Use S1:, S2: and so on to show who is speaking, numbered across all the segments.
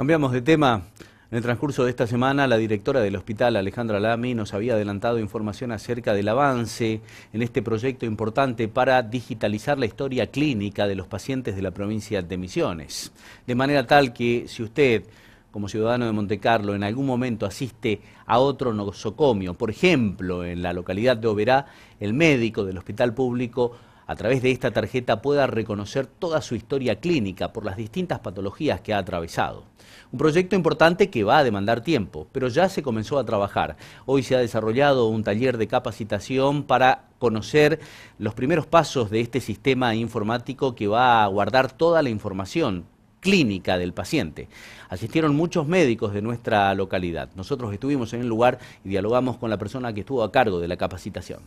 S1: Cambiamos de tema. En el transcurso de esta semana, la directora del hospital, Alejandra Lamy, nos había adelantado información acerca del avance en este proyecto importante para digitalizar la historia clínica de los pacientes de la provincia de Misiones. De manera tal que si usted, como ciudadano de Montecarlo, en algún momento asiste a otro nosocomio, por ejemplo, en la localidad de Oberá, el médico del hospital público a través de esta tarjeta pueda reconocer toda su historia clínica por las distintas patologías que ha atravesado. Un proyecto importante que va a demandar tiempo, pero ya se comenzó a trabajar. Hoy se ha desarrollado un taller de capacitación para conocer los primeros pasos de este sistema informático que va a guardar toda la información clínica del paciente. Asistieron muchos médicos de nuestra localidad. Nosotros estuvimos en el lugar y dialogamos con la persona que estuvo a cargo de la capacitación.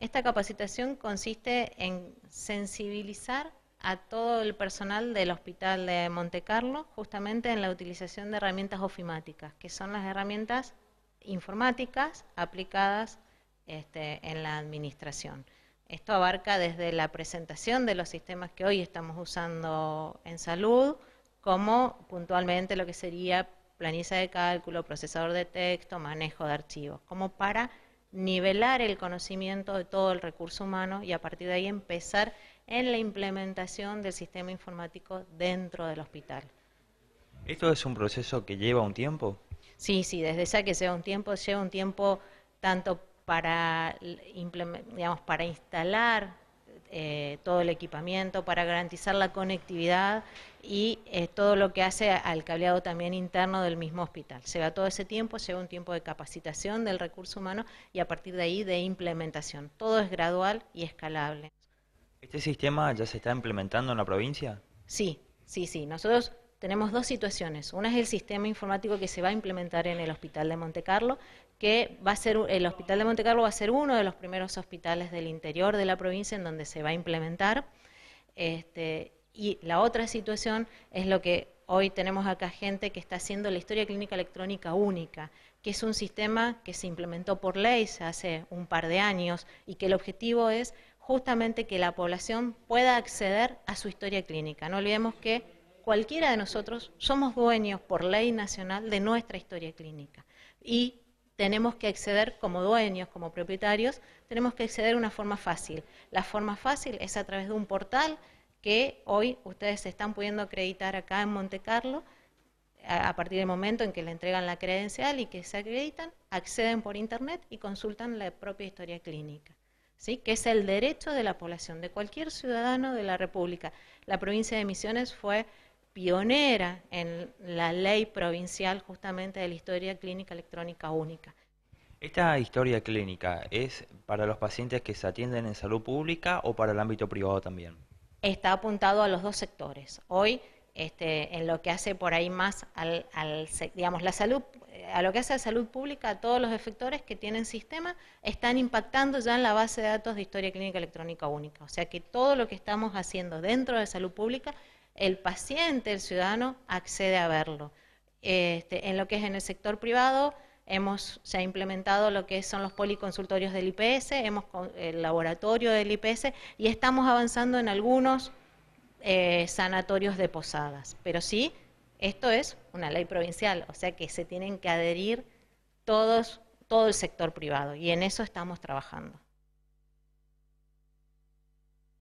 S1: Esta
S2: capacitación consiste en sensibilizar a todo el personal del Hospital de Monte Carlo justamente en la utilización de herramientas ofimáticas, que son las herramientas informáticas aplicadas este, en la administración. Esto abarca desde la presentación de los sistemas que hoy estamos usando en salud, como puntualmente lo que sería planilla de cálculo, procesador de texto, manejo de archivos, como para nivelar el conocimiento de todo el recurso humano y a partir de ahí empezar en la implementación del sistema informático dentro del hospital.
S3: ¿Esto es un proceso que lleva un tiempo? Sí, sí,
S2: desde ya que lleva un tiempo, lleva un tiempo tanto para, digamos, para instalar eh, todo el equipamiento para garantizar la conectividad y eh, todo lo que hace al cableado también interno del mismo hospital. Se va todo ese tiempo, se va un tiempo de capacitación del recurso humano y a partir de ahí de implementación. Todo es gradual y escalable.
S3: ¿Este sistema ya se está implementando en la provincia? Sí,
S2: sí, sí. Nosotros tenemos dos situaciones. Una es el sistema informático que se va a implementar en el Hospital de Monte Carlo, que va a ser el Hospital de Monte Carlo va a ser uno de los primeros hospitales del interior de la provincia en donde se va a implementar. Este, y la otra situación es lo que hoy tenemos acá gente que está haciendo la historia clínica electrónica única, que es un sistema que se implementó por ley hace un par de años y que el objetivo es justamente que la población pueda acceder a su historia clínica. No olvidemos que cualquiera de nosotros somos dueños por ley nacional de nuestra historia clínica y tenemos que acceder como dueños, como propietarios, tenemos que acceder de una forma fácil. La forma fácil es a través de un portal que hoy ustedes se están pudiendo acreditar acá en Monte Carlo, a partir del momento en que le entregan la credencial y que se acreditan, acceden por internet y consultan la propia historia clínica. ¿Sí? que es el derecho de la población, de cualquier ciudadano de la República. La provincia de Misiones fue pionera en la ley provincial justamente de la historia clínica electrónica única.
S3: ¿Esta historia clínica es para los pacientes que se atienden en salud pública o para el ámbito privado también?
S2: Está apuntado a los dos sectores. Hoy, este, en lo que hace por ahí más digamos, la salud, a lo que hace a salud pública, a todos los efectores que tienen sistema están impactando ya en la base de datos de historia clínica electrónica única. O sea que todo lo que estamos haciendo dentro de salud pública el paciente, el ciudadano, accede a verlo. Este, en lo que es en el sector privado, se ha implementado lo que son los policonsultorios del IPS, hemos el laboratorio del IPS y estamos avanzando en algunos eh, sanatorios de posadas. Pero sí, esto es una ley provincial, o sea que se tienen que adherir todos, todo el sector privado y en eso estamos trabajando.